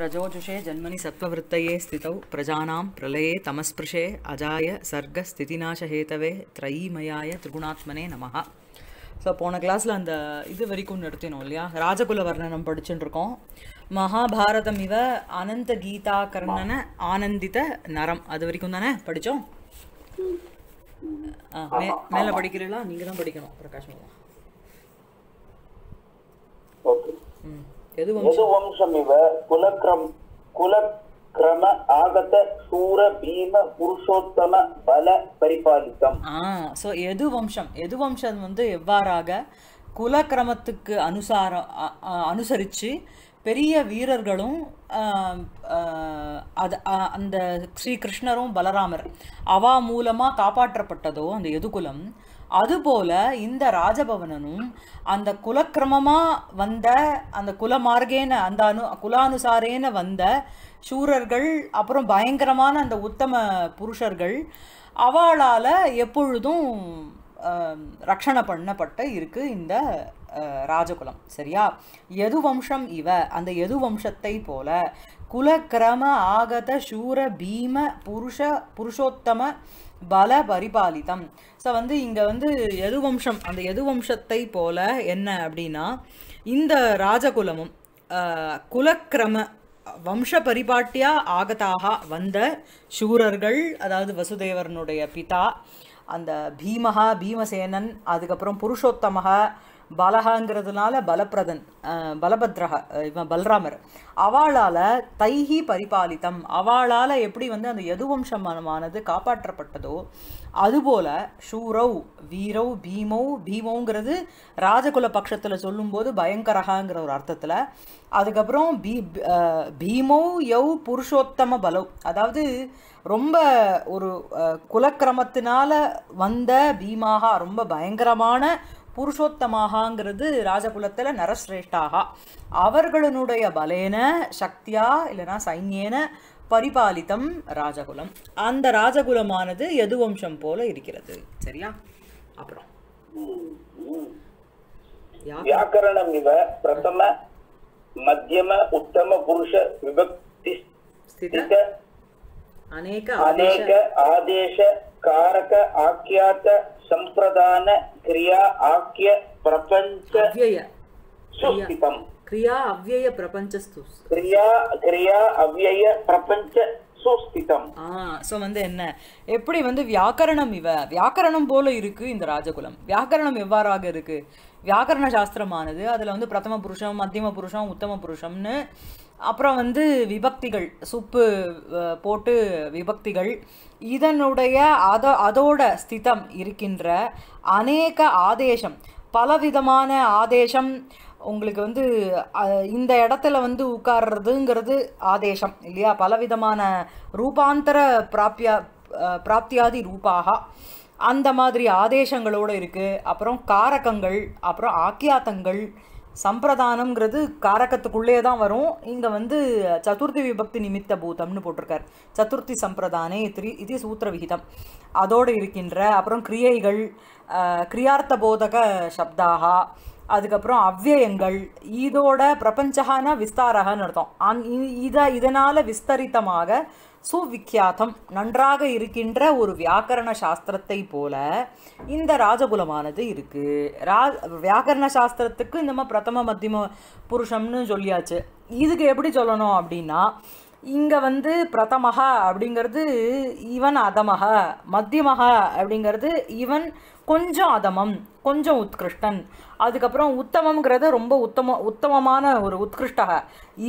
ஜன்மனி जन्मनि सत्त्ववृत्तये பிரஜானாம் प्रजानां தமஸ்பிருஷே அஜாய சர்க்க ஸ்திதிநாசஹேதவே त्रयीमयाय திரிகுணாத்மனே நமஹா ஸோ போன கிளாஸில் அந்த இது வரைக்கும் நிறுத்தினோம் இல்லையா ராஜகுல வர்ணனம் படிச்சுட்டுருக்கோம் இருக்கோம் மகாபாரதம் இவ அனந்த கீதா கர்ணன ஆனந்தித நரம் அது வரைக்கும் தானே படித்தோம் மே மேலே படிக்கிறீங்களா நீங்கள் தான் படிக்கணும் பிரகாஷ் ஓகே ம் எது வம்சம் இவ குலக்ரம் குலக்ரம ஆகத சூர பீம புருஷோத்தம பல பரிபாலித்தம் ஆ ஸோ எது வம்சம் எது வம்சம் வந்து எவ்வாறாக குலக்கிரமத்துக்கு அனுசாரம் அனுசரித்து பெரிய வீரர்களும் அது அந்த ஸ்ரீகிருஷ்ணரும் பலராமர் அவா மூலமாக காப்பாற்றப்பட்டதோ அந்த எதுகுலம் அதுபோல இந்த ராஜபவனனும் அந்த குலக்கிரமமாக வந்த அந்த குலமார்கேன அந்த அனு குலானுசாரேன வந்த சூரர்கள் அப்புறம் பயங்கரமான அந்த உத்தம புருஷர்கள் அவளால் எப்பொழுதும் ரஷண பண்ணப்பட்ட இருக்கு இந்த ராஜகுலம் சரியா எது வம்சம் இவ அந்த எது வம்சத்தை போல குலக்கிரம ஆகத சூர பீம புருஷ புருஷோத்தம பல பரிபாலிதம் ஸோ வந்து இங்கே வந்து எதுவம்சம் அந்த எதுவம்சத்தை போல என்ன அப்படின்னா இந்த ராஜகுலமும் குலக்கிரம வம்ச பரிபாட்டியா ஆகத்தாக வந்த சூரர்கள் அதாவது வசுதேவரனுடைய பிதா அந்த பீமகா பீமசேனன் அதுக்கப்புறம் புருஷோத்தமாக பலகாங்கிறதுனால பலப்பிரதன் பலபத்ரஹா இவன் பல்ராமர் அவளால் தைகி பரிபாலித்தம் அவளால் எப்படி வந்து அந்த யதுவம்சமானது காப்பாற்றப்பட்டதோ அதுபோல் ஷூரவ் வீரவ் பீமௌ பீமௌங்கிறது ராஜகுல பட்சத்தில் சொல்லும்போது பயங்கரகாங்கிற ஒரு அர்த்தத்தில் அதுக்கப்புறம் பீ பீமௌ யவ் புருஷோத்தம பலவ் அதாவது ரொம்ப ஒரு குலக்கிரமத்தினால வந்த பீமாக ரொம்ப பயங்கரமான புருஷோத்தமாகாங்கிறது ராஜகுலத்தில் நரஸ்ரேஷ்டாகா அவர்களுடைய பலேன சக்தியா இல்லைனா சைன்யேன பரிபாலித்தம் ராஜகுலம் அந்த ராஜகுலமானது எதுவம்சம் போல இருக்கிறது சரியா அப்புறம் வியாக்கரணம் இவ பிரதம மத்தியம உத்தம புருஷ விபக்தி அநேக அநேக ஆதேச காரக ஆக்கியாத்த ಸಂಪ್ರದಾನ ಕ್ರಿಯಾ ಆಕ್ಯ ಪ್ರಪಂಚ ಅವ್ಯಯ ಸುಸ್ಥಿತಂ ಕ್ರಿಯಾ ಅವ್ಯಯ ಪ್ರಪಂಚಸ್ತು ಕ್ರಿಯಾ ಕ್ರಿಯಾ பிரபஞ்ச சுஸ்திதம் வந்து என்ன எப்படி வந்து வியாக்கரணம் இவ வியாக்கரணம் போல இருக்கு இந்த ராஜகுலம் வியாக்கரணம் எவ்வாறாக இருக்கு வியாக்கரண சாஸ்திரமானது அதுல வந்து பிரதம புருஷம் மத்தியம புருஷம் உத்தம புருஷம்னு அப்புறம் வந்து விபக்திகள் சுப்பு போட்டு விபக்திகள் இதனுடைய அதோ அதோட ஸ்திதம் இருக்கின்ற அநேக ஆதேசம் பலவிதமான ஆதேசம் உங்களுக்கு வந்து இந்த இடத்துல வந்து உட்கார்றதுங்கிறது ஆதேசம் இல்லையா பலவிதமான ரூபாந்தர பிராப்தியா பிராப்தியாதி ரூபாக அந்த மாதிரி ஆதேசங்களோடு இருக்குது அப்புறம் காரகங்கள் அப்புறம் ஆக்கியாத்தங்கள் சம்பிரதானம்ங்கிறது காரகத்துக்குள்ளே தான் வரும் இங்கே வந்து சதுர்த்தி விபக்தி நிமித்த பூதம்னு போட்டிருக்கார் சதுர்த்தி சம்பிரதானே திரி இது சூத்திர விகிதம் அதோடு இருக்கின்ற அப்புறம் கிரியைகள் கிரியார்த்த போதக சப்தாகா அதுக்கப்புறம் அவ்வியங்கள் இதோட பிரபஞ்சகான விஸ்தாரகன்னு அர்த்தம் அங் இதை இதனால் விஸ்தரித்தமாக சுவிக்யாதம் நன்றாக இருக்கின்ற ஒரு வியாக்கரண சாஸ்திரத்தை போல இந்த ராஜகுலமானது இருக்குது ரா வியாக்கரண சாஸ்திரத்துக்கு நம்ம பிரதம மத்தியம புருஷம்னு சொல்லியாச்சு இதுக்கு எப்படி சொல்லணும் அப்படின்னா இங்கே வந்து பிரதமகா அப்படிங்கிறது இவன் அதமக மத்தியமக அப்படிங்கிறது இவன் கொஞ்சம் அதமம் கொஞ்சம் உத்கிருஷ்டன் அதுக்கப்புறம் உத்தமங்கிறது ரொம்ப உத்தம உத்தமமான ஒரு உத்கிருஷ்டக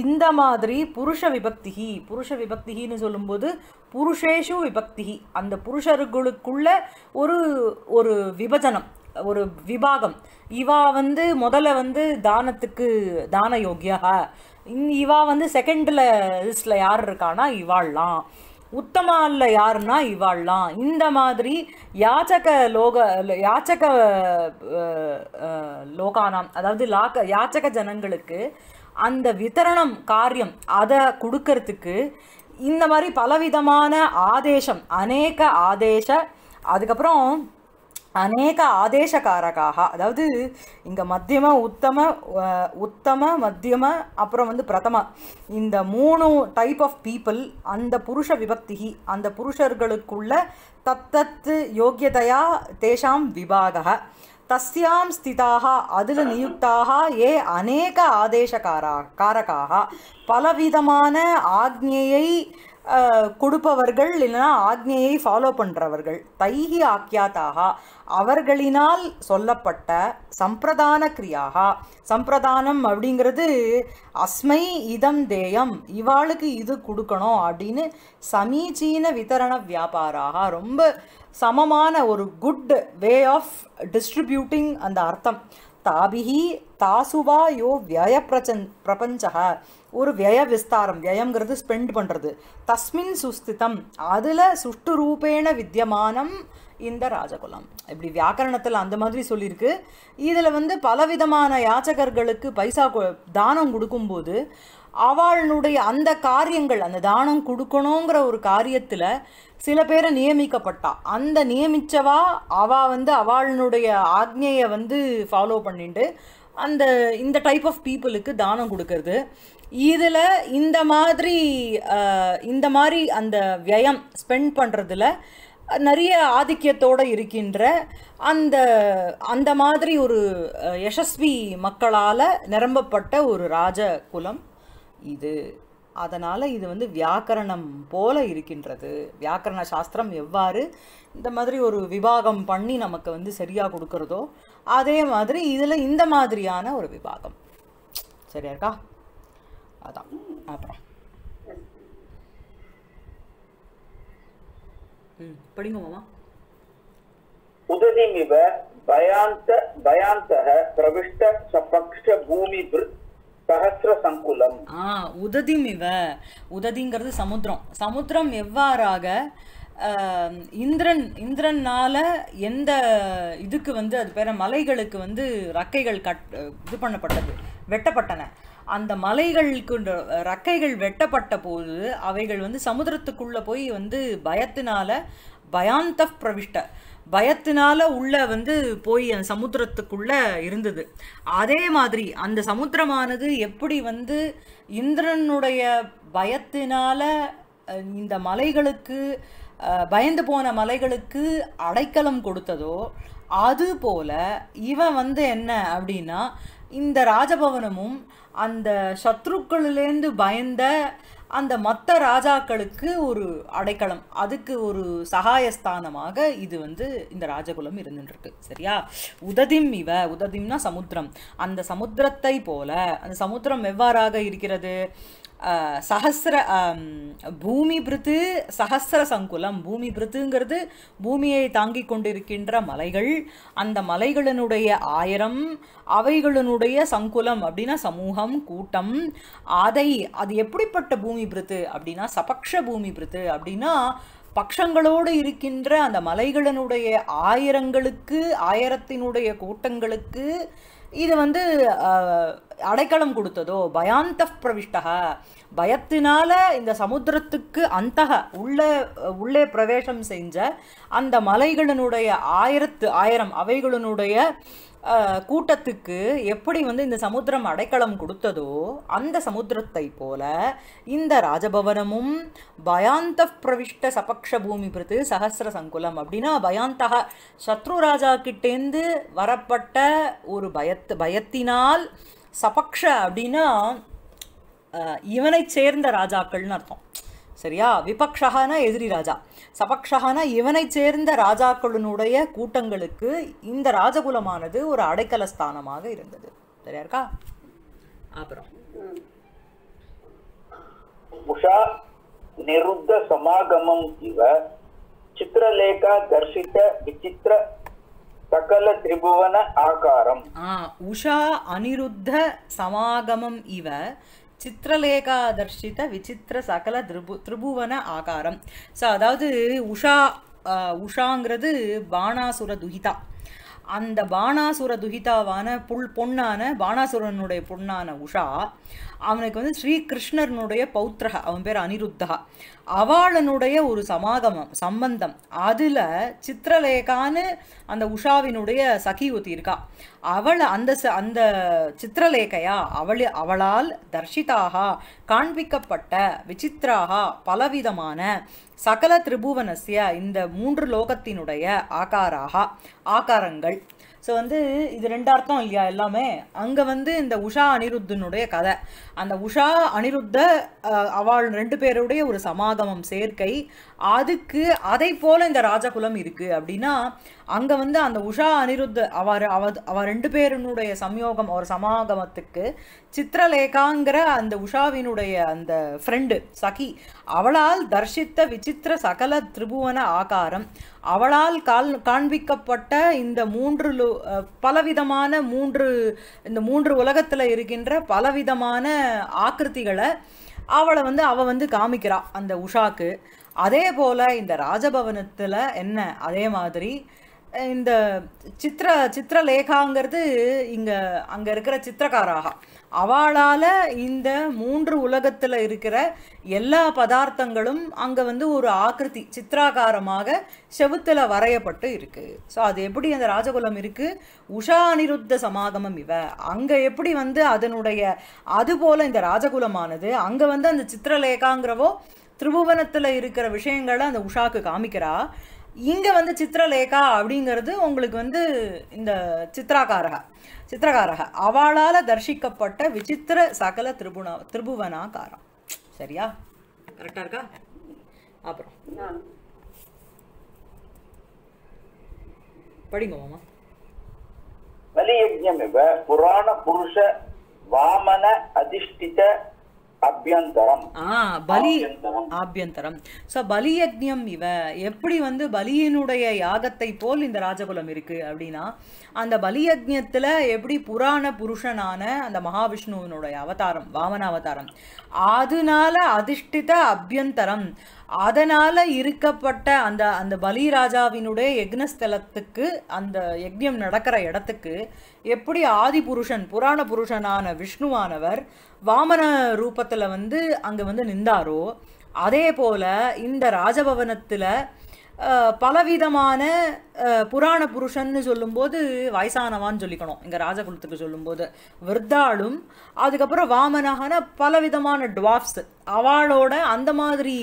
இந்த மாதிரி புருஷ விபக்திகி புருஷ விபக்திகின்னு சொல்லும்போது புருஷேஷு விபக்திகி அந்த புருஷர்களுக்குள்ள ஒரு ஒரு விபஜனம் ஒரு விபாகம் இவா வந்து முதல்ல வந்து தானத்துக்கு தான யோகியா இவா வந்து செகண்டில் லிஸ்டில் யார் இருக்கானா இவாள்லாம் உத்தமால்ல யாருன்னா இவாள்லாம் இந்த மாதிரி யாச்சக லோக யாச்சக லோகானாம் அதாவது லாக்க யாச்சக ஜனங்களுக்கு அந்த வித்தரணம் காரியம் அதை கொடுக்கறதுக்கு இந்த மாதிரி பலவிதமான ஆதேசம் அநேக ஆதேச அதுக்கப்புறம் அநேக ஆதேசக்காரகாக அதாவது இங்கே மத்தியம உத்தம உத்தம மத்தியம அப்புறம் வந்து பிரதம இந்த மூணு டைப் ஆஃப் பீப்புள் அந்த புருஷ விபக்தி அந்த புருஷர்களுக்குள்ள தத்தத்து யோகியதையா தேஷாம் விபாக தஸ்யாம் ஸ்திதாக அதில் நியுக்தாக ஏ அநேக ஆதேசக்காரா காரகாக பலவிதமான ஆக்ஞையை கொடுப்பவர்கள் இல்லைன்னா ஆக்ஞையை ஃபாலோ பண்ணுறவர்கள் தைகி ஆக்கியாத்தாக அவர்களினால் சொல்லப்பட்ட சம்பிரதான கிரியாகா சம்பிரதானம் அப்படிங்கிறது அஸ்மை இதம் தேயம் இவாளுக்கு இது கொடுக்கணும் அப்படின்னு சமீச்சீன வித்தரண வியாபாராக ரொம்ப சமமான ஒரு குட் வே ஆஃப் டிஸ்ட்ரிபியூட்டிங் அந்த அர்த்தம் தாபிஹி தாசுவா யோ விய பிரச்சன் பிரபஞ்சக ஒரு விய விஸ்தாரம் வியங்கிறது ஸ்பெண்ட் பண்ணுறது தஸ்மின் சுஸ்திதம் அதில் சுஷ்டு ரூபேண வித்தியமானம் இந்த ராஜகுலம் இப்படி வியாக்கரணத்தில் அந்த மாதிரி சொல்லியிருக்கு இதில் வந்து பலவிதமான யாச்சகர்களுக்கு பைசா தானம் கொடுக்கும்போது அவளுடைய அந்த காரியங்கள் அந்த தானம் கொடுக்கணுங்கிற ஒரு காரியத்தில் சில பேரை நியமிக்கப்பட்டா அந்த நியமித்தவா அவள் வந்து அவளுடைய ஆக்ஞையை வந்து ஃபாலோ பண்ணிட்டு அந்த இந்த டைப் ஆஃப் பீப்புளுக்கு தானம் கொடுக்கறது இதில் இந்த மாதிரி இந்த மாதிரி அந்த வியம் ஸ்பெண்ட் பண்ணுறதுல நிறைய ஆதிக்கியத்தோடு இருக்கின்ற அந்த அந்த மாதிரி ஒரு யசஸ்வி மக்களால் நிரம்பப்பட்ட ஒரு ராஜ குலம் இது அதனால் இது வந்து வியாக்கரணம் போல இருக்கின்றது வியாக்கரண சாஸ்திரம் எவ்வாறு இந்த மாதிரி ஒரு விவாகம் பண்ணி நமக்கு வந்து சரியாக கொடுக்குறதோ அதே மாதிரி இதில் இந்த மாதிரியான ஒரு விவாகம் சரியா இருக்கா அதான் அப்புறம் படிங்க மாமா உததிமிவ பயாந்த பயாந்தக பிரவிஷ்ட சபக்ஷ பூமி சகசிர சங்குலம் ஆ உததிமிவ உததிங்கிறது சமுத்திரம் சமுத்திரம் எவ்வாறாக இந்திரன் இந்திரனால எந்த இதுக்கு வந்து அது பேர மலைகளுக்கு வந்து ரக்கைகள் கட் இது பண்ணப்பட்டது வெட்டப்பட்டன அந்த மலைகளுக்கு ரக்கைகள் வெட்டப்பட்ட போது அவைகள் வந்து சமுதிரத்துக்குள்ளே போய் வந்து பயத்தினால பயாந்த பிரவிஷ்ட பயத்தினால உள்ள வந்து போய் அந்த சமுத்திரத்துக்குள்ள இருந்தது அதே மாதிரி அந்த சமுத்திரமானது எப்படி வந்து இந்திரனுடைய பயத்தினால இந்த மலைகளுக்கு பயந்து போன மலைகளுக்கு அடைக்கலம் கொடுத்ததோ அதுபோல இவன் வந்து என்ன அப்படின்னா இந்த ராஜபவனமும் அந்த சத்ருக்களிலேருந்து பயந்த அந்த மற்ற ராஜாக்களுக்கு ஒரு அடைக்கலம் அதுக்கு ஒரு சகாயஸ்தானமாக இது வந்து இந்த ராஜகுலம் இருந்துருக்கு சரியா உததிம் இவ உததிம்னா சமுத்திரம் அந்த சமுத்திரத்தை போல அந்த சமுத்திரம் எவ்வாறாக இருக்கிறது சஹசிர பூமி பிரித்து சஹசிர சங்குலம் பூமி பிரித்துங்கிறது பூமியை தாங்கி கொண்டிருக்கின்ற மலைகள் அந்த மலைகளினுடைய ஆயிரம் அவைகளினுடைய சங்குலம் அப்படின்னா சமூகம் கூட்டம் அதை அது எப்படிப்பட்ட பூமி பிரித்து அப்படின்னா சபக்ஷ பூமி பிரித்து அப்படின்னா பக்ஷங்களோடு இருக்கின்ற அந்த மலைகளினுடைய ஆயிரங்களுக்கு ஆயிரத்தினுடைய கூட்டங்களுக்கு இது வந்து அடைக்கலம் கொடுத்ததோ பயாந்த பிரவிஷ்டக பயத்தினால இந்த சமுத்திரத்துக்கு அந்த உள்ளே உள்ளே பிரவேசம் செஞ்ச அந்த மலைகளினுடைய ஆயிரத்து ஆயிரம் அவைகளினுடைய கூட்டத்துக்கு எப்படி வந்து இந்த சமுத்திரம் அடைக்கலம் கொடுத்ததோ அந்த சமுத்திரத்தை போல இந்த ராஜபவனமும் பயாந்த பிரவிஷ்ட சபக்ஷ பூமி பிரித்து சகசிர சங்குலம் அப்படின்னா பயாந்தக சத்ரு ராஜா கிட்டேந்து வரப்பட்ட ஒரு பயத்து பயத்தினால் சபக்ஷ அப்படின்னா இவனை சேர்ந்த ராஜாக்கள்னு அர்த்தம் சரியா விபக்ஷகானா எதிரி ராஜா சபக்ஷகானா இவனை சேர்ந்த ராஜாக்களினுடைய கூட்டங்களுக்கு இந்த ராஜகுலமானது ஒரு அடைக்கல ஸ்தானமாக இருந்தது சரியா இருக்கா அப்புறம் உஷா நிருத்த சமாகமம் இவ சித்திரலேகா தர்சித்த விசித்திர சகல திரிபுவன ஆகாரம் உஷா அனிருத்த சமாகமம் இவ சித்திரலேகாதர்ஷித விசித்திர சகல திரிபு திரிபுவன ஆகாரம் ஸோ அதாவது உஷா உஷாங்கிறது பானாசுர துஹிதா அந்த பானாசுர துஹிதாவான புல் பொண்ணான பானாசுரனுடைய பொண்ணான உஷா அவனுக்கு வந்து ஸ்ரீகிருஷ்ணனுடைய பௌத்திரக அவன் பேர் அனிருத்தா அவளனுடைய ஒரு சமாகமம் சம்பந்தம் அதில் சித்திரலேகான்னு அந்த உஷாவினுடைய சகி ஒத்தி இருக்கா அவளை அந்த அந்த சித்திரலேகையா அவள் அவளால் தர்ஷிதாக காண்பிக்கப்பட்ட விசித்திராக பலவிதமான சகல திரிபுவனசிய இந்த மூன்று லோகத்தினுடைய ஆகாராக ஆகாரங்கள் ஸோ வந்து இது ரெண்டு அர்த்தம் இல்லையா எல்லாமே அங்கே வந்து இந்த உஷா அனிருத்தனுடைய கதை அந்த உஷா அனிருத்த அவள் ரெண்டு பேருடைய ஒரு சமாகமம் சேர்க்கை அதுக்கு அதை போல இந்த ராஜகுலம் இருக்கு அப்படின்னா அங்க வந்து அந்த உஷா அனிருத்த அவர் அவ அவ ரெண்டு பேருனுடைய சம்யோகம் ஒரு சமாகமத்துக்கு சித்திரலேகாங்கிற அந்த உஷாவினுடைய அந்த ஃப்ரெண்டு சகி அவளால் தர்ஷித்த விசித்திர சகல திரிபுவன ஆகாரம் அவளால் கால் காண்பிக்கப்பட்ட இந்த மூன்று பலவிதமான மூன்று இந்த மூன்று உலகத்தில் இருக்கின்ற பலவிதமான ஆக்கிருத்திகளை அவளை வந்து அவள் வந்து காமிக்கிறாள் அந்த உஷாக்கு அதே போல் இந்த ராஜபவனத்தில் என்ன அதே மாதிரி இந்த சித்திர சித்திரலேகாங்கிறது இங்கே அங்கே இருக்கிற சித்திரக்காராக அவளால் இந்த மூன்று உலகத்தில் இருக்கிற எல்லா பதார்த்தங்களும் அங்கே வந்து ஒரு ஆக்கிருதி சித்திராகாரமாக செவுத்தில் வரையப்பட்டு இருக்குது ஸோ அது எப்படி அந்த ராஜகுலம் இருக்குது உஷா அனிருத்த சமாகமம் இவ அங்கே எப்படி வந்து அதனுடைய அதுபோல் இந்த ராஜகுலமானது அங்கே வந்து அந்த சித்திரலேகாங்கிறவோ திருபுவனத்தில் இருக்கிற விஷயங்களை அந்த உஷாக்கு காமிக்கிறா இங்கே வந்து சித்திரலேகா அப்படிங்கிறது உங்களுக்கு வந்து இந்த சித்திராகாரகா சித்திரகாரக அவளால் தரிசிக்கப்பட்ட விசித்திர சகல திரிபுண திரிபுவனாகாரம் சரியா கரெக்டாக இருக்கா அப்புறம் படிங்க மாமா பலியஜ்யம் புராண புருஷ வாமன அதிஷ்டித ஆபியந்தரம் இவ எப்படி வந்து பலியினுடைய யாகத்தை போல் இந்த ராஜகுலம் இருக்கு அப்படின்னா அந்த பலியஜத்துல எப்படி புராண புருஷனான அந்த மகாவிஷ்ணுவினுடைய அவதாரம் வாமன அவதாரம் அதனால அதிஷ்டித அபியந்தரம் அதனால் இருக்கப்பட்ட அந்த அந்த பலிராஜாவினுடைய யக்னஸ்தலத்துக்கு அந்த யக்ஞம் நடக்கிற இடத்துக்கு எப்படி ஆதி புருஷன் புராண புருஷனான விஷ்ணுவானவர் வாமன ரூபத்தில் வந்து அங்கே வந்து நின்றாரோ அதே போல் இந்த ராஜபவனத்தில் பலவிதமான புராண புருஷன்னு சொல்லும்போது வயசானவான்னு சொல்லிக்கணும் இங்கே ராஜகுலத்துக்கு சொல்லும்போது விருத்தாளும் அதுக்கப்புறம் வாமனகன பலவிதமான டுவாஃப்ஸ் அவளோட அந்த மாதிரி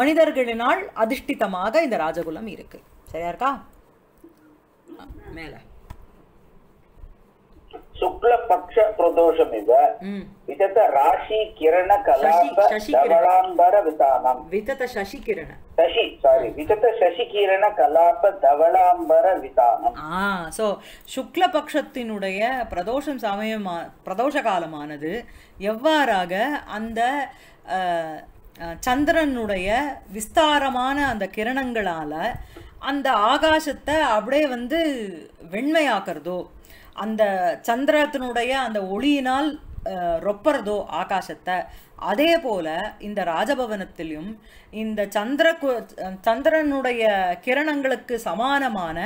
மனிதர்களினால் அதிர்ஷ்டிதமாக இந்த ராஜகுலம் இருக்குது சரியா இருக்கா மேலே శుక్లపక్ష ప్రదోషమివ వితత రాశి కిరణ కలాప ధవళాంబర వితానం వితత శశి కిరణ శశి సారీ వితత శశి కిరణ கலாப தவளாம்பர விதானம் ஆ ஸோ சுக்லபக்ஷத்தினுடைய பிரதோஷம் சமயம் பிரதோஷ காலமானது எவ்வாறாக அந்த சந்திரனுடைய விஸ்தாரமான அந்த கிரணங்களால அந்த ஆகாசத்தை அப்படியே வந்து வெண்மையாக்குறதோ அந்த சந்திரத்தினுடைய அந்த ஒளியினால் ரொப்பறதோ ஆகாசத்தை அதே போல இந்த ராஜபவனத்திலும் இந்த சந்திர சந்திரனுடைய கிரணங்களுக்கு சமானமான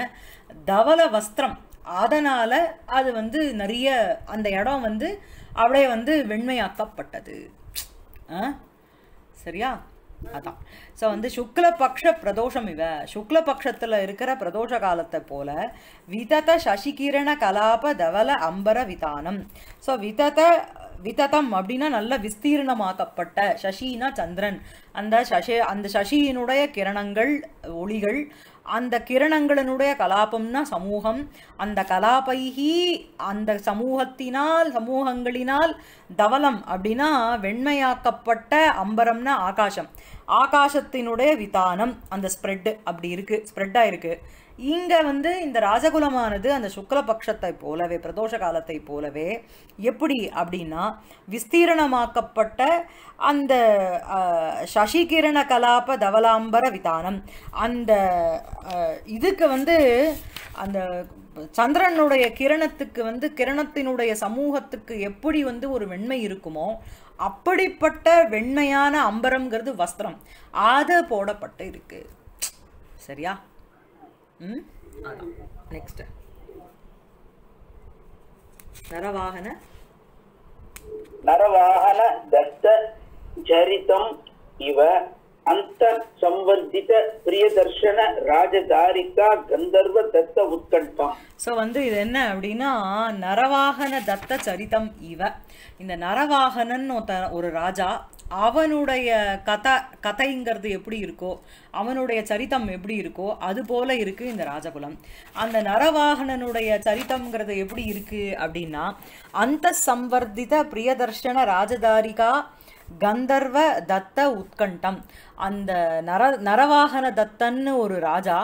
தவள வஸ்திரம் அதனால அது வந்து நிறைய அந்த இடம் வந்து அப்படியே வந்து வெண்மையாக்கப்பட்டது சரியா அதான் ஸோ வந்து சுக்லபக்ஷ பிரதோஷம் இவ சுக்லபக்ஷத்தில் இருக்கிற பிரதோஷ காலத்தை போல விதத சசிகிரண கலாப தவல அம்பர விதானம் ஸோ விதத விததம் அப்படின்னா நல்ல விஸ்தீர்ணமாக்கப்பட்ட சசினா சந்திரன் அந்த சசி அந்த சசியினுடைய கிரணங்கள் ஒளிகள் அந்த கிரணங்களினுடைய கலாபம்னா சமூகம் அந்த கலாபைகி அந்த சமூகத்தினால் சமூகங்களினால் தவலம் அப்படின்னா வெண்மையாக்கப்பட்ட அம்பரம்னா ஆகாசம் ஆகாசத்தினுடைய விதானம் அந்த ஸ்ப்ரெட்டு அப்படி இருக்குது ஸ்ப்ரெட்டாக இருக்குது இங்கே வந்து இந்த ராஜகுலமானது அந்த சுக்லபக்ஷத்தை போலவே பிரதோஷ காலத்தை போலவே எப்படி அப்படின்னா விஸ்தீரணமாக்கப்பட்ட அந்த சசிகிரண கலாப தவலாம்பர விதானம் அந்த இதுக்கு வந்து அந்த சந்திரனுடைய கிரணத்துக்கு வந்து கிரணத்தினுடைய சமூகத்துக்கு எப்படி வந்து ஒரு வெண்மை இருக்குமோ அப்படிப்பட்ட வெண்மையான அம்பரம்ங்கிறது வஸ்திரம் அதை போடப்பட்டு இருக்கு சரியா நெக்ஸ்ட் நரவாகன நரவாகன தத்த சரித்தம் இவ அந்த ಸಂವರ್ಧಿತ பிரியதர்ஷன ராஜதாரிகா கந்தர்வ தத்த உத்கண்டம் ஸோ வந்து இது என்ன அப்படின்னா நரவாகன தத்த சரிதம் இவ இந்த நரவாகனன் ஒரு ராஜா அவனுடைய கதை கதைங்கிறது எப்படி இருக்கோ அவனுடைய சரித்தம் எப்படி இருக்கோ அது போல இருக்கு இந்த ராஜகுலம் அந்த நரவாகனனுடைய சரித்தம்ங்கிறது எப்படி இருக்கு அப்படின்னா அந்த சம்வர்தித பிரியதர்ஷன ராஜதாரிகா கந்தர்வ தத்த உத்கண்டம் அந்த நர நரவாகன தத்தன்னு ஒரு ராஜா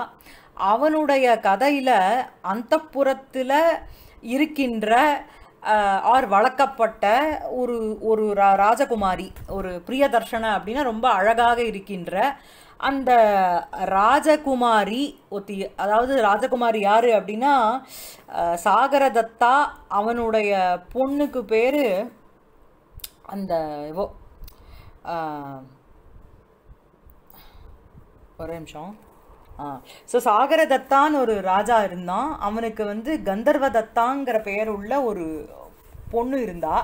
அவனுடைய கதையில் அந்த புறத்தில் இருக்கின்ற ஆர் வளர்க்கப்பட்ட ஒரு ஒரு ரா ராஜகுமாரி ஒரு பிரியதர்ஷன அப்படின்னா ரொம்ப அழகாக இருக்கின்ற அந்த ராஜகுமாரி ஒத்தி அதாவது ராஜகுமாரி யார் அப்படின்னா சாகர தத்தா அவனுடைய பொண்ணுக்கு பேர் அந்த ஒரு நிமிஷம் ஆ ஸோ சாகர தத்தான்னு ஒரு ராஜா இருந்தான் அவனுக்கு வந்து கந்தர்வ தத்தாங்கிற பெயர் உள்ள ஒரு பொண்ணு இருந்தா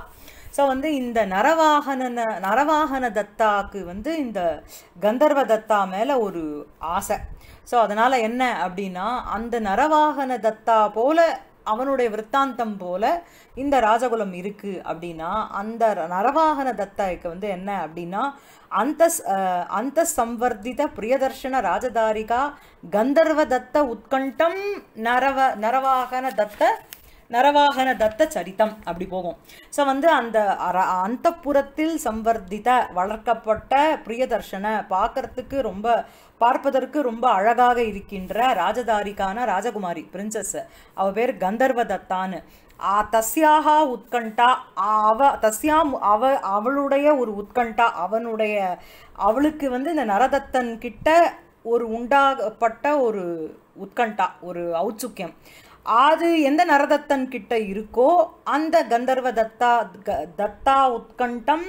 ஸோ வந்து இந்த நரவாகன நரவாகன தத்தாக்கு வந்து இந்த கந்தர்வ தத்தா மேலே ஒரு ஆசை ஸோ அதனால் என்ன அப்படின்னா அந்த நரவாகன தத்தா போல் அவனுடைய விற்த்தாந்தம் போல இந்த ராஜகுலம் இருக்கு அப்படின்னா அந்த நரவாகன தத்தாய்க்கு வந்து என்ன அப்படின்னா அந்த அந்த சம்வர்தித பிரியதர்ஷன ராஜதாரிகா கந்தர்வ தத்த உத்கண்டம் நரவ நரவாகன தத்த நரவாகன தத்த சரித்தம் அப்படி போகும் ஸோ வந்து அந்த அந்த புறத்தில் சம்வர்தித வளர்க்கப்பட்ட பிரியதர்ஷனை பார்க்கறதுக்கு ரொம்ப பார்ப்பதற்கு ரொம்ப அழகாக இருக்கின்ற ராஜதாரிக்கான ராஜகுமாரி பிரின்சஸ் அவ பேர் கந்தர்வ தத்தான்னு ஆ தஸ்யாகா உத்கண்டா அவ தஸ்யாம் அவ அவளுடைய ஒரு உத்கண்டா அவனுடைய அவளுக்கு வந்து இந்த நரதத்தன் கிட்ட ஒரு உண்டாகப்பட்ட ஒரு உத்கண்டா ஒரு ஔச்சுக்கியம் அது எந்த நரதத்தன் கிட்ட இருக்கோ அந்த கந்தர்வ தத்தா தத்தா உத்கண்டம்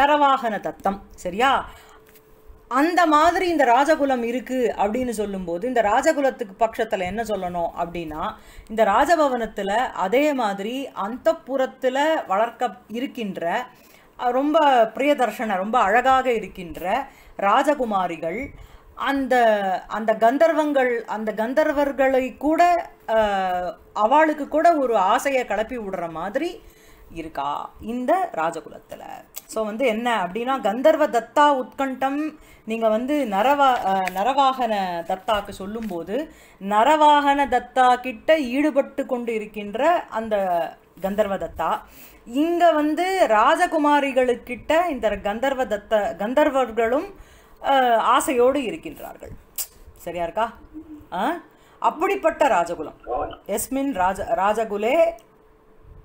நரவாகன தத்தம் சரியா அந்த மாதிரி இந்த ராஜகுலம் இருக்குது அப்படின்னு சொல்லும்போது இந்த ராஜகுலத்துக்கு பட்சத்தில் என்ன சொல்லணும் அப்படின்னா இந்த ராஜபவனத்தில் அதே மாதிரி அந்த புறத்தில் வளர்க்க இருக்கின்ற ரொம்ப பிரியதர்ஷன ரொம்ப அழகாக இருக்கின்ற ராஜகுமாரிகள் அந்த அந்த கந்தர்வங்கள் அந்த கந்தர்வர்களை கூட அவளுக்கு கூட ஒரு ஆசையை கிளப்பி விடுற மாதிரி இருக்கா இந்த ராஜகுலத்தில் ஸோ வந்து என்ன அப்படின்னா கந்தர்வ தத்தா உட்கண்டம் நீங்கள் வந்து நரவா நரவாகன தத்தாக்கு சொல்லும்போது நரவாகன தத்தா கிட்ட ஈடுபட்டு கொண்டு இருக்கின்ற அந்த கந்தர்வ தத்தா இங்கே வந்து ராஜகுமாரிகளுக்கிட்ட இந்த கந்தர்வ தத்த கந்தர்வர்களும் ஆசையோடு இருக்கின்றார்கள் சரியா இருக்கா ஆ அப்படிப்பட்ட ராஜகுலம் எஸ்மின் ராஜ ராஜகுலே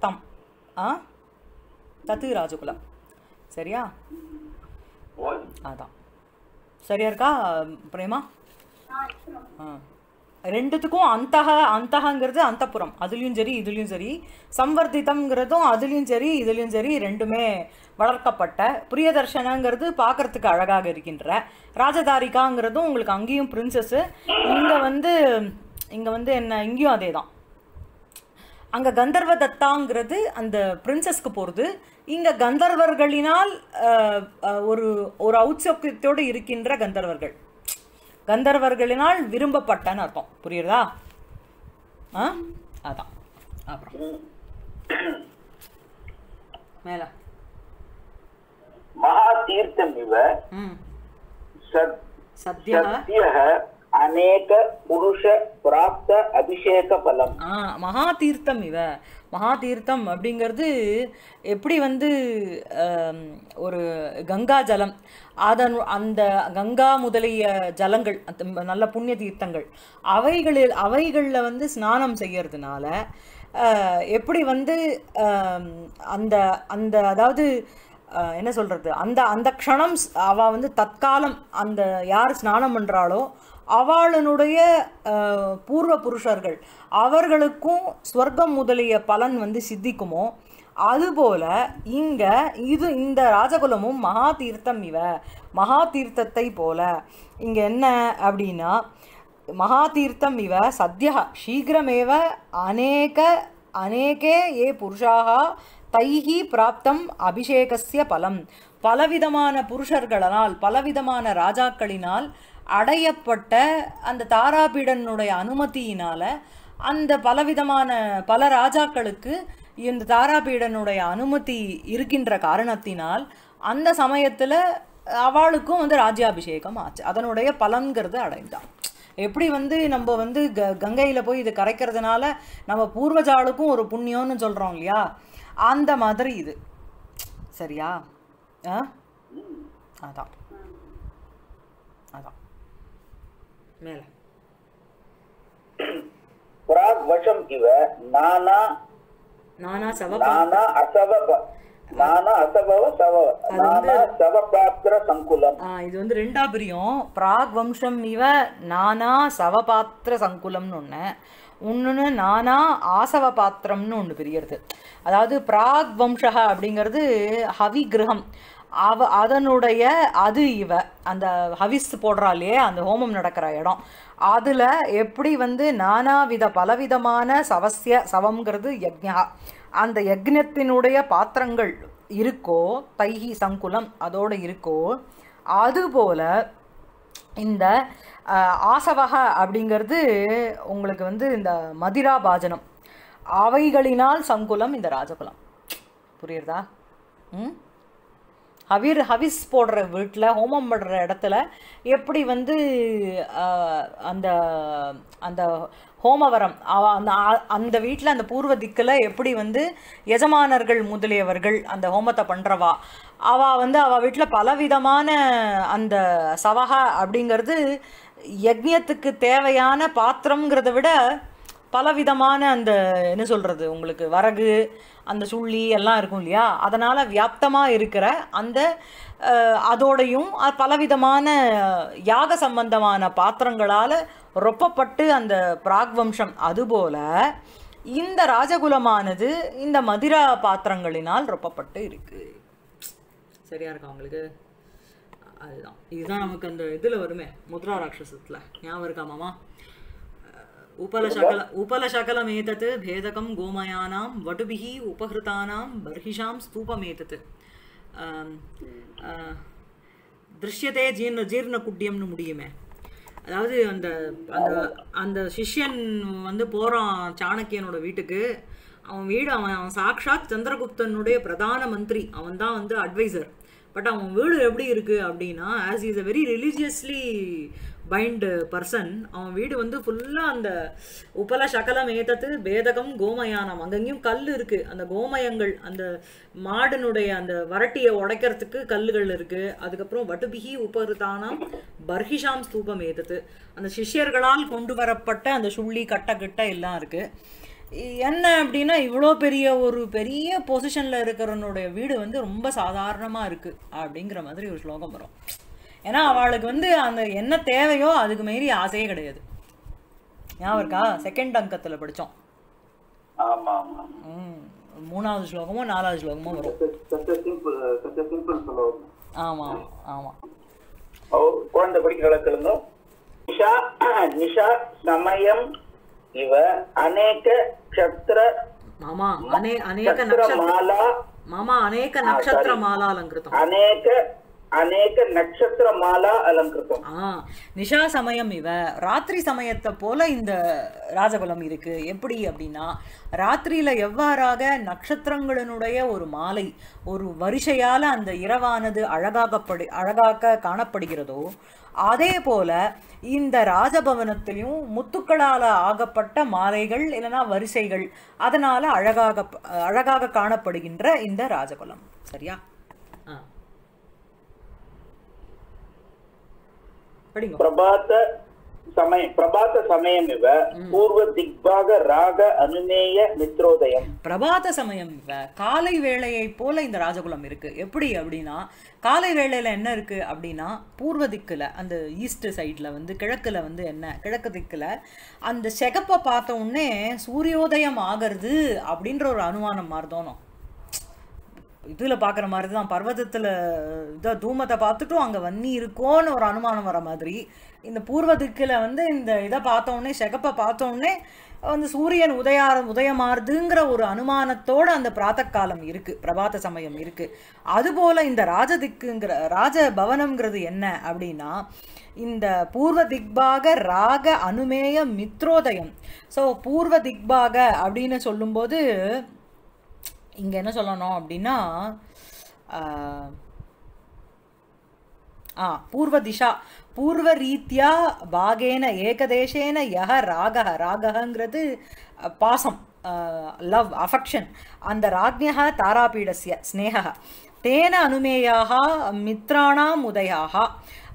தம் ஆ தத்து ராஜகுலம் சரியா அதான் சரியா இருக்கா பிரேமா ஆ ரெண்டுத்துக்கும் அந்தக அந்தகங்கிறது அந்தப்புறம் அதுலேயும் சரி இதுலேயும் சரி சம்வர்த்திதம்ங்கிறதும் அதுலேயும் சரி இதுலேயும் சரி ரெண்டுமே வளர்க்கப்பட்ட பிரியதர்ஷனங்கிறது பார்க்கறதுக்கு அழகாக இருக்கின்ற ராஜதாரிகாங்கிறதும் உங்களுக்கு அங்கேயும் பிரின்சஸ்ஸு இங்கே வந்து இங்கே வந்து என்ன இங்கேயும் அதே தான் அங்கே கந்தர்வ தத்தாங்கிறது அந்த பிரின்சஸ்க்கு போகிறது இங்கே கந்தர்வர்களினால் ஒரு ஒரு ஔச்சக்கத்தோடு இருக்கின்ற கந்தர்வர்கள் கந்தர்வர்களினால் விரும்பப்பட்டன்னு அர்த்தம் புரியுறதா ஆ அதான் அப்புறம் மேல மகா தீர்த்தம் இவ அநேக புருஷ பிராப்த அபிஷேக பலம் மகா தீர்த்தம் இவ மகா தீர்த்தம் அப்படிங்கிறது எப்படி வந்து ஒரு கங்கா ஜலம் அதன் அந்த கங்கா முதலிய ஜலங்கள் நல்ல புண்ணிய தீர்த்தங்கள் அவைகளில் அவைகளில் வந்து ஸ்நானம் செய்யறதுனால எப்படி வந்து அந்த அந்த அதாவது என்ன சொல்றது அந்த அந்த க்ஷணம் அவ வந்து தற்காலம் அந்த யார் ஸ்நானம் பண்ணுறாளோ அவளுடைய பூர்வ புருஷர்கள் அவர்களுக்கும் ஸ்வர்க்கம் முதலிய பலன் வந்து சித்திக்குமோ அதுபோல இங்கே இது இந்த ராஜகுலமும் மகா தீர்த்தம் இவ மகா தீர்த்தத்தை போல இங்கே என்ன அப்படின்னா மகா தீர்த்தம் இவ சத்யா சீக்கிரமேவ அநேக அநேகே ஏ புருஷாக தைகி பிராப்தம் அபிஷேகசிய பலம் பலவிதமான புருஷர்களால் பலவிதமான ராஜாக்களினால் அடையப்பட்ட அந்த தாராபீடனுடைய அனுமதியினால் அந்த பலவிதமான பல ராஜாக்களுக்கு இந்த தாராபீடனுடைய அனுமதி இருக்கின்ற காரணத்தினால் அந்த சமயத்தில் அவளுக்கும் வந்து ராஜ்யாபிஷேகம் ஆச்சு அதனுடைய பலன்கிறது அடைந்தான் எப்படி வந்து நம்ம வந்து க கங்கையில் போய் இது கரைக்கிறதுனால நம்ம பூர்வஜாளுக்கும் ஒரு புண்ணியம்னு சொல்கிறோம் இல்லையா அந்த மாதிரி இது சரியா ஆ அதான் மேல புராக் வசம் இவ நானா நானா சவ நானா அசவ நானா அசவவ சவவ நானா சவ பாத்திர சங்குலம் இது வந்து ரெண்டா பிரியம் பிராக் வம்சம் இவ நானா சவ பாத்திர சங்குலம்னு ஒன்று ஒன்றுன்னு நானா ஆசவ பாத்திரம்னு ஒன்று பிரியறது அதாவது பிராக் வம்சா அப்படிங்கிறது ஹவி கிரகம் அவ அதனுடைய அது இவ அந்த ஹவிஸ் போடுறா இல்லையே அந்த ஹோமம் நடக்கிற இடம் அதில் எப்படி வந்து நானாவித பலவிதமான சவசிய சவம்ங்கிறது யக்ஞா அந்த யக்ஞத்தினுடைய பாத்திரங்கள் இருக்கோ தைஹி சங்குலம் அதோடு இருக்கோ அதுபோல் இந்த ஆசவக அப்படிங்கிறது உங்களுக்கு வந்து இந்த மதிரா பாஜனம் அவைகளினால் சங்குலம் இந்த ராஜகுலம் புரியுறதா ம் ஹவிர் ஹவிஸ் போடுற வீட்டில் ஹோமம் பண்ணுற இடத்துல எப்படி வந்து அந்த அந்த ஹோமவரம் அந்த அந்த வீட்டில் அந்த பூர்வ திக்கில் எப்படி வந்து எஜமானர்கள் முதலியவர்கள் அந்த ஹோமத்தை பண்ணுறவா அவள் வந்து அவள் வீட்டில் பலவிதமான அந்த சவகா அப்படிங்கிறது யஜ்யத்துக்கு தேவையான பாத்திரங்கிறத விட பலவிதமான அந்த என்ன சொல்கிறது உங்களுக்கு வரகு அந்த சுள்ளி எல்லாம் இருக்கும் இல்லையா அதனால் வியாப்தமாக இருக்கிற அந்த அதோடையும் பலவிதமான யாக சம்பந்தமான பாத்திரங்களால் ரொப்பப்பட்டு அந்த பிராக் வம்சம் அதுபோல் இந்த ராஜகுலமானது இந்த மதிரா பாத்திரங்களினால் ரொப்பப்பட்டு இருக்குது சரியா இருக்கா உங்களுக்கு அதுதான் இதுதான் நமக்கு அந்த இதில் வருமே முத்ரா ராட்சசத்தில் ஞாபகம் இருக்காமாமா उपलशकल उपलशकलमेतत् भेदकं गोमयानां वटुभिः उपहृतानां बर्हिषां स्तूपमेतत् திருஷ்யதே ஜீர்ண ஜீர்ண குட்டியம்னு முடியுமே அதாவது அந்த அந்த அந்த சிஷ்யன் வந்து போகிறான் சாணக்கியனோட வீட்டுக்கு அவன் வீடு அவன் அவன் சாக்ஷாத் சந்திரகுப்தனுடைய பிரதான மந்திரி அவன் தான் வந்து அட்வைசர் பட் அவன் வீடு எப்படி இருக்குது அப்படின்னா as is a very religiously bind person அவன் வீடு வந்து ஃபுல்லாக அந்த உப்பல சகலம் ஏதத்து பேதகம் கோமயானம் அங்கங்கேயும் கல் இருக்குது அந்த கோமயங்கள் அந்த மாடனுடைய அந்த வரட்டியை உடைக்கிறதுக்கு கல்லுகள் இருக்குது அதுக்கப்புறம் வட்டுபிகி உபருதானாம் பர்ஹிஷாம் ஸ்தூபம் ஏத்தது அந்த சிஷ்யர்களால் கொண்டு வரப்பட்ட அந்த சுள்ளி கட்டை கிட்ட எல்லாம் இருக்குது என்ன அப்படின்னா இவ்வளோ பெரிய ஒரு பெரிய பொசிஷனில் இருக்கிறவனுடைய வீடு வந்து ரொம்ப சாதாரணமாக இருக்குது அப்படிங்கிற மாதிரி ஒரு ஸ்லோகம் வரும் ஏன்னா அவளுக்கு வந்து அந்த என்ன தேவையோ அதுக்கு மாரி ஆசையே கிடையாது ஞாபகம் இருக்கா செகண்ட் அங்கத்தில் படித்தோம் மூணாவது ஸ்லோகமோ நாலாவது ஸ்லோகமோ வரும் ஆமாம் uh, ஆமாம் குழந்தை படிக்கிற அளவுக்கு மாலா மாமா அநேக நட்சத்திர மாலா அலங்கிருத்தம் அநேக அநேக நட்சத்திர மாலா அலங்கிருக்கும் நிஷா சமயம் இவ ராத்திரி சமயத்தை போல இந்த ராஜபலம் இருக்கு எப்படி அப்படின்னா ராத்திரியில எவ்வாறாக நட்சத்திரங்களினுடைய ஒரு மாலை ஒரு வரிசையால அந்த இரவானது அழகாகப்படு அழகாக காணப்படுகிறதோ அதே போல இந்த ராஜபவனத்திலையும் முத்துக்களால் ஆகப்பட்ட மாலைகள் இல்லைன்னா வரிசைகள் அதனால அழகாக அழகாக காணப்படுகின்ற இந்த ராஜபலம் சரியா பிரபாத்த சமயம் பிரபாத சமயம் இவ பூர்வ திக்பாக ராக அனுமேய மித்ரோதயம் பிரபாத சமயம் இவ காலை வேளையை போல இந்த ராஜகுலம் இருக்கு எப்படி அப்படின்னா காலை வேளையில என்ன இருக்கு அப்படின்னா பூர்வ திக்குல அந்த ஈஸ்ட் சைட்ல வந்து கிழக்குல வந்து என்ன கிழக்கு திக்குல அந்த செகப்பை பார்த்த உடனே சூரியோதயம் ஆகிறது அப்படின்ற ஒரு அனுமானம் மாதிரி இதில் பார்க்குற மாதிரி தான் பர்வதத்தில் இதை தூமத்தை பார்த்துட்டும் அங்கே வன்னி இருக்கோன்னு ஒரு அனுமானம் வர மாதிரி இந்த பூர்வ திக்கில் வந்து இந்த இதை பார்த்தோடனே செகப்பை பார்த்தோன்னே வந்து சூரியன் உதயார உதயமாறுதுங்கிற ஒரு அனுமானத்தோடு அந்த பிராத்த காலம் இருக்குது பிரபாத சமயம் இருக்குது அதுபோல் இந்த ராஜ திக்குங்கிற ராஜ பவனம்ங்கிறது என்ன அப்படின்னா இந்த பூர்வ திக்பாக ராக அனுமேய மித்ரோதயம் ஸோ பூர்வ திக்பாக அப்படின்னு சொல்லும்போது இங்கே என்ன சொல்லணும் அப்படின்னா ஆ பூர்வ திஷா பூர்வ ரீத்தியா பாகேன ஏகதேசேன யக ராக ராகங்கிறது பாசம் லவ் அஃபெக்ஷன் அந்த ராஜ்யா தாராபீடசிய ஸ்னேக தேன அனுமேயாக மித்ராணாம் உதயாக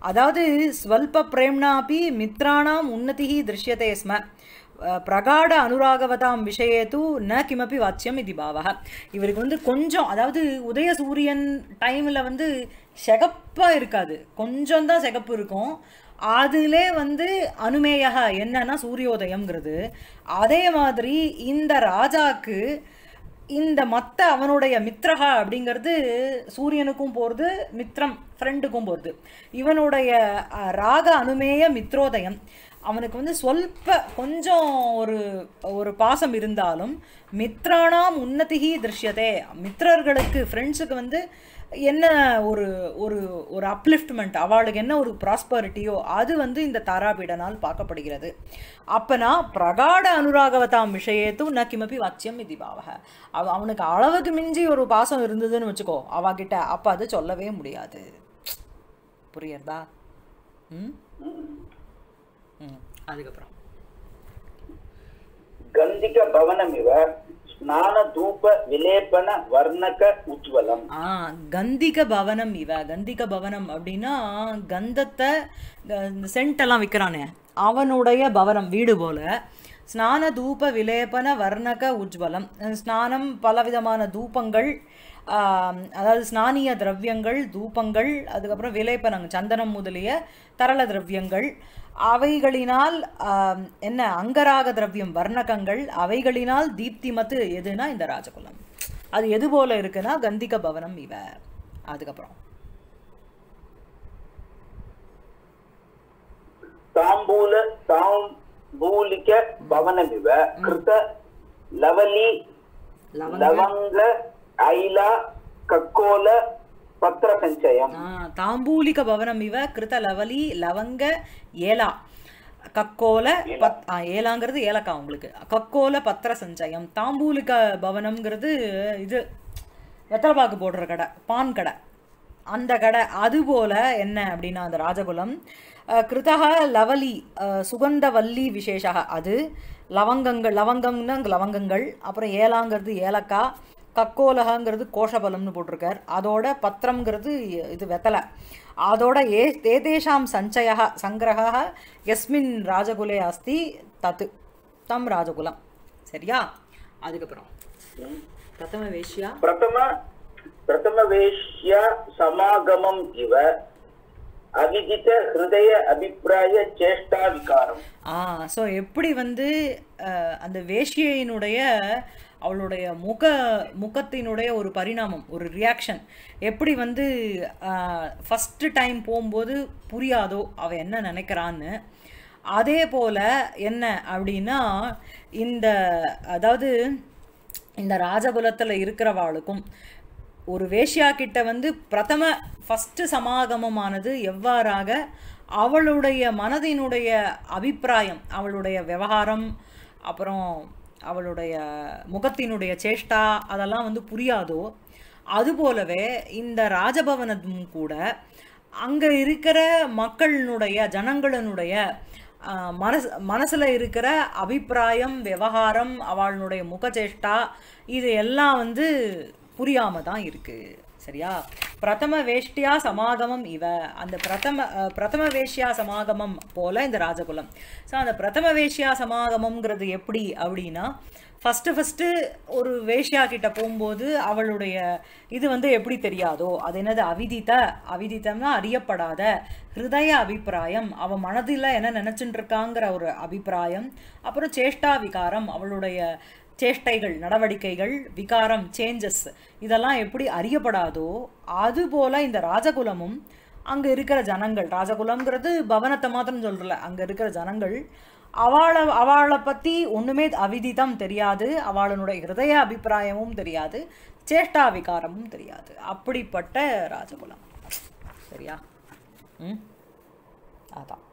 அதாவது ஸ்வல்ப பிரேம்னாபி மித்ராணாம் உன்னதி திருஷ்யதே ஸ்ம பிரகாட அனுராகவதாம் விஷயத்து ந கிமப்பி வாச்சியம் இது பாவக இவருக்கு வந்து கொஞ்சம் அதாவது உதய சூரியன் டைமில் வந்து செகப்பாக இருக்காது கொஞ்சம் தான் செகப்பு இருக்கும் அதிலே வந்து அனுமேயகா என்னன்னா சூரியோதயம்ங்கிறது அதே மாதிரி இந்த ராஜாக்கு இந்த மற்ற அவனுடைய மித்ரஹா அப்படிங்கிறது சூரியனுக்கும் போகிறது மித்ரம் ஃப்ரெண்டுக்கும் போகிறது இவனுடைய ராக அனுமேய மித்ரோதயம் அவனுக்கு வந்து சொல்ப கொஞ்சம் ஒரு ஒரு பாசம் இருந்தாலும் மித்ரானாம் உன்னதிகி திருஷ்யதே மித்திரர்களுக்கு ஃப்ரெண்ட்ஸுக்கு வந்து என்ன ஒரு ஒரு ஒரு அப்லிஃப்ட்மெண்ட் அவளுக்கு என்ன ஒரு ப்ராஸ்பரிட்டியோ அது வந்து இந்த தாராபீடனால் பார்க்கப்படுகிறது அப்பனா பிரகாட அனுராகவதாம் விஷயத்து ந கிமப்பி வச்சியம் இது பாவக அவ அவனுக்கு அளவுக்கு மிஞ்சி ஒரு பாசம் இருந்ததுன்னு வச்சுக்கோ அவகிட்ட அப்போ அது சொல்லவே முடியாது புரியறதா ம் அதுக்கப்புறம் கந்திக பவனம் இவ ஸ்நான தூப விலேபன வர்ணக உஜ்வலம் கந்திக பவனம் இவ கந்திக பவனம் அப்படின்னா கந்தத்தை சென்ட் எல்லாம் விற்கிறானே அவனுடைய பவனம் வீடு போல ஸ்நான தூப விலேபன வர்ணக உஜ்வலம் ஸ்நானம் பலவிதமான தூபங்கள் அதாவது ஸ்நானிய திரவியங்கள் தூபங்கள் அதுக்கப்புறம் விலேபனங்கள் சந்தனம் முதலிய தரள திரவியங்கள் அவைகளினால் என்ன அங்கராக திரவியம் வர்ணகங்கள் அவைகளினால் தீப்திமத்து எதுனா இந்த ராஜகுலம் அது எது போல இருக்குன்னா கந்திக பவனம் இவ அதுக்கப்புறம் தாம்பூல தாம்பூலிக பவனம் இவ கிருத லவலி லவங்க ஐலா கக்கோல పత్ర பவனம் இவ கிருத லவலி லவங்க ஏலா கக்கோல ஏலாங்கிறது ஏலக்கா உங்களுக்கு கக்கோல பத்திர சஞ்சயம் தாம்பூலிக்க பவனம்ங்கிறது இது வெத்தலைப்பாக்கு போடுற கடை பான் கடை அந்த கடை அதுபோல் என்ன அப்படின்னா அந்த ராஜகுலம் கிருதக லவலி சுகந்த வல்லி விசேஷக அது லவங்கங்கள் லவங்கம்னா லவங்கங்கள் அப்புறம் ஏலாங்கிறது ஏலக்காய் கக்கோலகங்கிறது கோஷபலம்னு போட்டிருக்கார் அதோட பத்திரங்கிறது இது வெத்தலை அதோட ஏ தேதேஷாம் சஞ்சயா சங்கிரகா எஸ்மின் ராஜகுலே அஸ்தி தத்து தம் ராஜகுலம் சரியா அதுக்கப்புறம் பிரதம வேஷ்யா பிரதம பிரதம வேஷ்யா சமாகமம் இவ அவிகித ஹிருதய அபிப்பிராய சேஷ்டா விகாரம் ஆ ஸோ எப்படி வந்து அந்த வேஷ்யினுடைய அவளுடைய முக முகத்தினுடைய ஒரு பரிணாமம் ஒரு ரியாக்ஷன் எப்படி வந்து ஃபஸ்ட்டு டைம் போகும்போது புரியாதோ அவள் என்ன நினைக்கிறான்னு அதே போல் என்ன அப்படின்னா இந்த அதாவது இந்த ராஜகுலத்தில் இருக்கிறவாளுக்கும் ஒரு வேஷ்யா கிட்ட வந்து பிரதம ஃபஸ்ட்டு சமாகமமானது எவ்வாறாக அவளுடைய மனதினுடைய அபிப்பிராயம் அவளுடைய விவகாரம் அப்புறம் அவளுடைய முகத்தினுடைய சேஷ்டா அதெல்லாம் வந்து புரியாதோ அதுபோலவே இந்த ராஜபவனதும் கூட அங்கே இருக்கிற மக்களினுடைய ஜனங்களினுடைய மனசு மனசில் இருக்கிற அபிப்பிராயம் விவகாரம் அவளுடைய முகச்சேஷ்டா இது எல்லாம் வந்து புரியாமல் தான் இருக்குது சரியா பிரதம வேஷ்டியா சமாகமம் இவ அந்த பிரதம பிரதம வேஷ்யா சமாகமம் போல இந்த ராஜகுலம் ஸோ அந்த பிரதம வேஷ்யா சமாகமம்ங்கிறது எப்படி அப்படின்னா ஃபஸ்ட்டு ஃபஸ்ட்டு ஒரு வேஷ்யா கிட்ட போகும்போது அவளுடைய இது வந்து எப்படி தெரியாதோ அது என்னது அவிதித்த அவிதித்தம்னா அறியப்படாத ஹிருதய அபிப்பிராயம் அவள் மனதில் என்ன நினச்சிட்டு இருக்காங்கிற ஒரு அபிப்பிராயம் அப்புறம் சேஷ்டா விகாரம் அவளுடைய சேஷ்டைகள் நடவடிக்கைகள் விகாரம் சேஞ்சஸ் இதெல்லாம் எப்படி அறியப்படாதோ அதுபோல் இந்த ராஜகுலமும் அங்கே இருக்கிற ஜனங்கள் ராஜகுலம்ங்கிறது பவனத்தை மாத்திரம் சொல்கிறல அங்கே இருக்கிற ஜனங்கள் அவளை அவளை பற்றி ஒன்றுமே அவிதிதம் தெரியாது அவளனுடைய ஹிருதய அபிப்பிராயமும் தெரியாது சேஷ்டா விகாரமும் தெரியாது அப்படிப்பட்ட ராஜகுலம் சரியா ம் அதான்